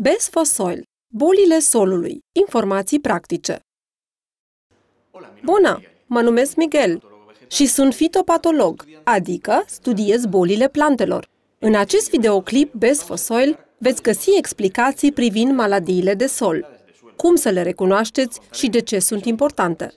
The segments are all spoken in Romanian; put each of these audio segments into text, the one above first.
Best for Soil. Bolile solului. Informații practice. Bună! Mă numesc Miguel și sunt fitopatolog, adică studiez bolile plantelor. În acest videoclip Best for Soil veți găsi explicații privind maladiile de sol, cum să le recunoașteți și de ce sunt importante.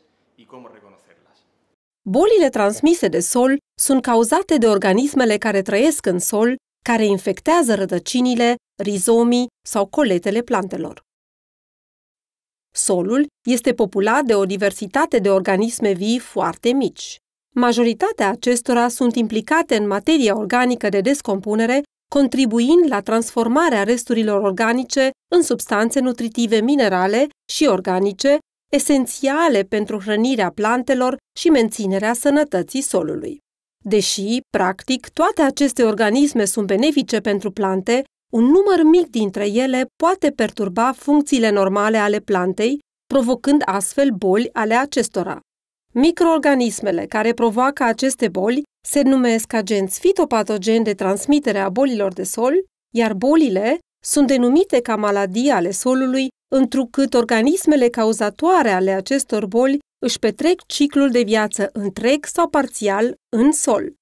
Bolile transmise de sol sunt cauzate de organismele care trăiesc în sol care infectează rădăcinile, rizomii sau coletele plantelor. Solul este populat de o diversitate de organisme vii foarte mici. Majoritatea acestora sunt implicate în materia organică de descompunere, contribuind la transformarea resturilor organice în substanțe nutritive minerale și organice, esențiale pentru hrănirea plantelor și menținerea sănătății solului. Deși, practic, toate aceste organisme sunt benefice pentru plante, un număr mic dintre ele poate perturba funcțiile normale ale plantei, provocând astfel boli ale acestora. Microorganismele care provoacă aceste boli se numesc agenți fitopatogeni de transmitere a bolilor de sol, iar bolile sunt denumite ca maladii ale solului, întrucât organismele cauzatoare ale acestor boli își petrec ciclul de viață întreg sau parțial în sol.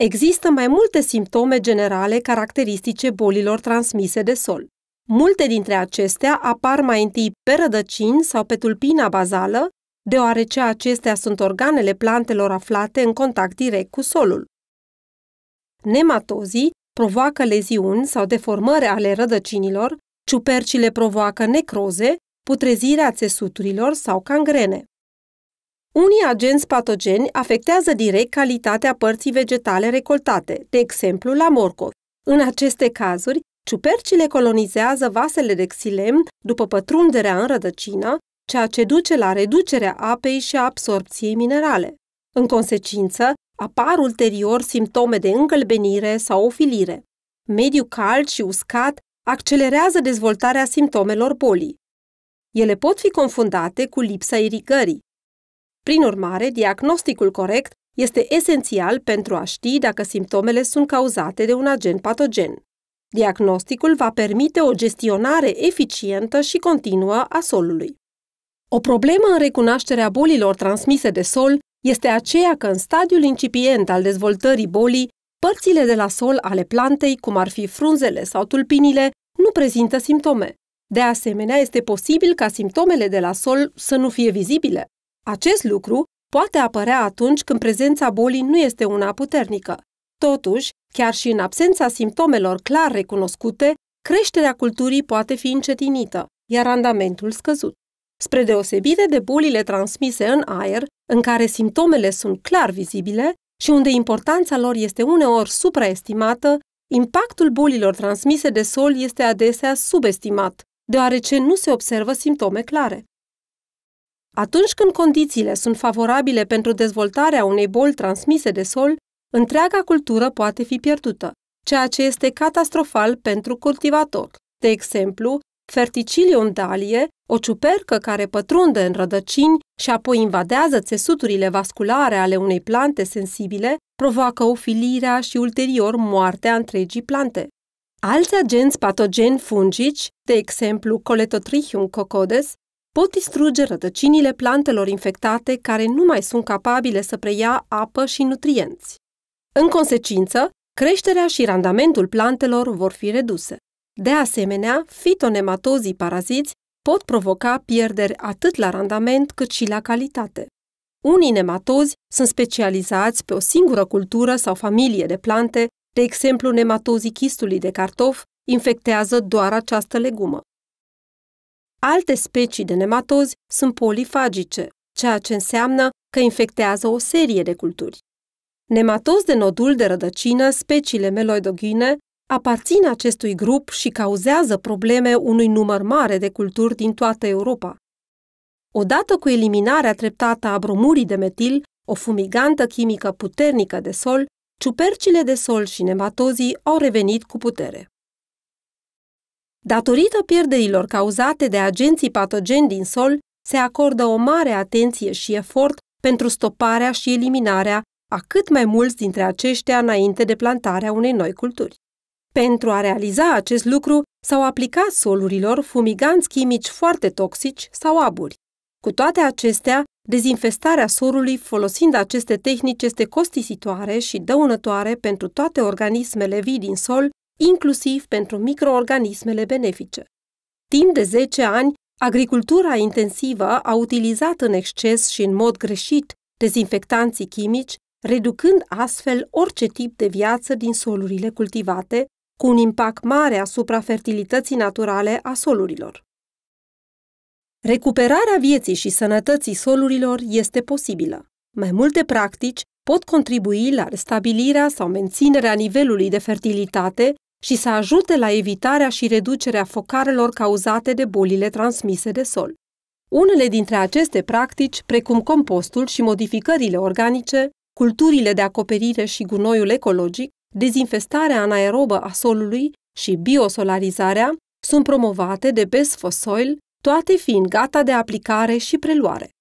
Există mai multe simptome generale caracteristice bolilor transmise de sol. Multe dintre acestea apar mai întâi pe rădăcini sau pe tulpina bazală, deoarece acestea sunt organele plantelor aflate în contact direct cu solul. Nematozii provoacă leziuni sau deformări ale rădăcinilor, ciupercile provoacă necroze putrezirea țesuturilor sau cangrene. Unii agenți patogeni afectează direct calitatea părții vegetale recoltate, de exemplu la morcov. În aceste cazuri, ciupercile colonizează vasele de xilem după pătrunderea în rădăcină, ceea ce duce la reducerea apei și a absorpției minerale. În consecință, apar ulterior simptome de îngălbenire sau ofilire. Mediu cald și uscat accelerează dezvoltarea simptomelor bolii. Ele pot fi confundate cu lipsa irigării. Prin urmare, diagnosticul corect este esențial pentru a ști dacă simptomele sunt cauzate de un agent patogen. Diagnosticul va permite o gestionare eficientă și continuă a solului. O problemă în recunoașterea bolilor transmise de sol este aceea că în stadiul incipient al dezvoltării bolii, părțile de la sol ale plantei, cum ar fi frunzele sau tulpinile, nu prezintă simptome. De asemenea, este posibil ca simptomele de la sol să nu fie vizibile. Acest lucru poate apărea atunci când prezența bolii nu este una puternică. Totuși, chiar și în absența simptomelor clar recunoscute, creșterea culturii poate fi încetinită, iar randamentul scăzut. Spre deosebire de bolile transmise în aer, în care simptomele sunt clar vizibile și unde importanța lor este uneori supraestimată, impactul bolilor transmise de sol este adesea subestimat, deoarece nu se observă simptome clare. Atunci când condițiile sunt favorabile pentru dezvoltarea unei boli transmise de sol, întreaga cultură poate fi pierdută, ceea ce este catastrofal pentru cultivator. De exemplu, Ferticilium dalie, o ciupercă care pătrunde în rădăcini și apoi invadează țesuturile vasculare ale unei plante sensibile, provoacă ofilirea și ulterior moartea întregii plante. Alți agenți patogeni fungici, de exemplu Coletotrichium cocodes, pot distruge rădăcinile plantelor infectate care nu mai sunt capabile să preia apă și nutrienți. În consecință, creșterea și randamentul plantelor vor fi reduse. De asemenea, fitonematozii paraziți pot provoca pierderi atât la randament cât și la calitate. Unii nematozi sunt specializați pe o singură cultură sau familie de plante de exemplu, nematozii chistului de cartof infectează doar această legumă. Alte specii de nematozi sunt polifagice, ceea ce înseamnă că infectează o serie de culturi. Nematozi de nodul de rădăcină, speciile meloidoghine, aparțin acestui grup și cauzează probleme unui număr mare de culturi din toată Europa. Odată cu eliminarea treptată a bromurii de metil, o fumigantă chimică puternică de sol, ciupercile de sol și nematozii au revenit cu putere. Datorită pierderilor cauzate de agenții patogeni din sol, se acordă o mare atenție și efort pentru stoparea și eliminarea a cât mai mulți dintre aceștia înainte de plantarea unei noi culturi. Pentru a realiza acest lucru, s-au aplicat solurilor fumiganți chimici foarte toxici sau aburi. Cu toate acestea, Dezinfestarea sorului folosind aceste tehnici este costisitoare și dăunătoare pentru toate organismele vii din sol, inclusiv pentru microorganismele benefice. Timp de 10 ani, agricultura intensivă a utilizat în exces și în mod greșit dezinfectanții chimici, reducând astfel orice tip de viață din solurile cultivate, cu un impact mare asupra fertilității naturale a solurilor. Recuperarea vieții și sănătății solurilor este posibilă. Mai multe practici pot contribui la restabilirea sau menținerea nivelului de fertilitate și să ajute la evitarea și reducerea focarelor cauzate de bolile transmise de sol. Unele dintre aceste practici, precum compostul și modificările organice, culturile de acoperire și gunoiul ecologic, dezinfestarea anaerobă a solului și biosolarizarea, sunt promovate de Best for Soil, toate fiind gata de aplicare și preluare.